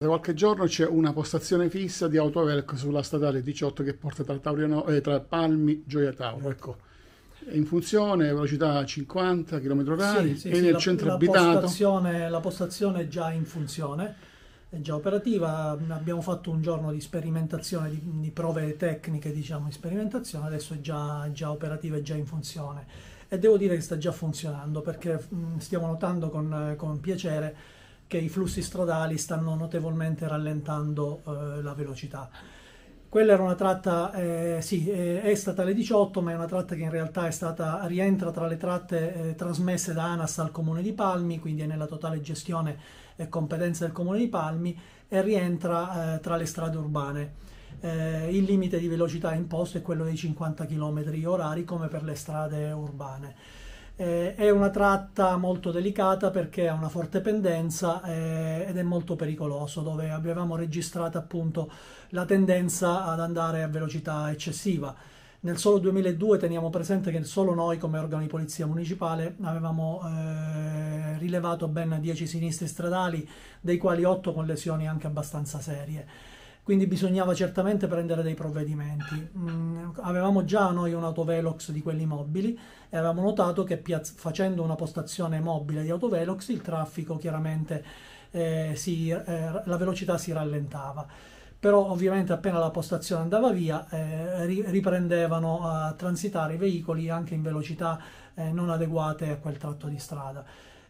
Da qualche giorno c'è una postazione fissa di Autovelc sulla statale 18 che porta tra, Tauriano, eh, tra Palmi Gioia Tauro. Ecco. In funzione, velocità 50 km/h sì, sì, e sì, nel la, centro la abitato. Postazione, la postazione è già in funzione, è già operativa. Abbiamo fatto un giorno di sperimentazione, di, di prove tecniche, diciamo, di sperimentazione, adesso è già, già operativa, è già in funzione. E devo dire che sta già funzionando perché mh, stiamo notando con, con piacere che i flussi stradali stanno notevolmente rallentando eh, la velocità. Quella era una tratta, eh, sì, eh, è statale 18, ma è una tratta che in realtà è stata, rientra tra le tratte eh, trasmesse da ANAS al Comune di Palmi, quindi è nella totale gestione e competenza del Comune di Palmi e rientra eh, tra le strade urbane. Eh, il limite di velocità imposto è quello dei 50 km orari come per le strade urbane. Eh, è una tratta molto delicata perché ha una forte pendenza eh, ed è molto pericoloso, dove avevamo registrato appunto la tendenza ad andare a velocità eccessiva. Nel solo 2002 teniamo presente che solo noi come organo di polizia municipale avevamo eh, rilevato ben 10 sinistri stradali, dei quali 8 con lesioni anche abbastanza serie quindi bisognava certamente prendere dei provvedimenti. Mm, avevamo già noi un autovelox di quelli mobili e avevamo notato che piazz- facendo una postazione mobile di autovelox il traffico chiaramente eh, si, eh, la velocità si rallentava. Però ovviamente appena la postazione andava via eh, riprendevano a transitare i veicoli anche in velocità eh, non adeguate a quel tratto di strada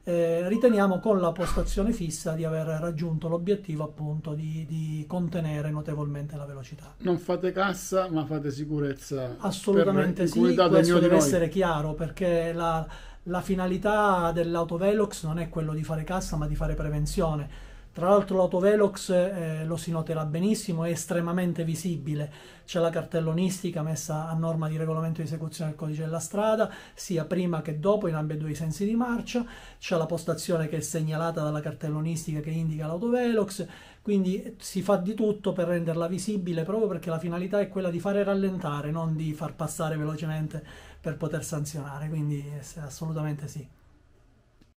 eh, riteniamo con la postazione fissa di aver raggiunto l'obiettivo appunto di, di, contenere notevolmente la velocità. Non fate cassa ma fate sicurezza. Assolutamente sì, questo deve essere chiaro perché la, la finalità dell'autovelox non è quello di fare cassa ma di fare prevenzione tra l'altro l'autovelox eh, lo si noterà benissimo, è estremamente visibile, c'è la cartellonistica messa a norma di regolamento di esecuzione del codice della strada, sia prima che dopo in ambedue i sensi di marcia, c'è la postazione che è segnalata dalla cartellonistica che indica l'autovelox, quindi eh, si fa di tutto per renderla visibile proprio perché la finalità è quella di fare rallentare, non di far passare velocemente per poter sanzionare, quindi eh, assolutamente sì.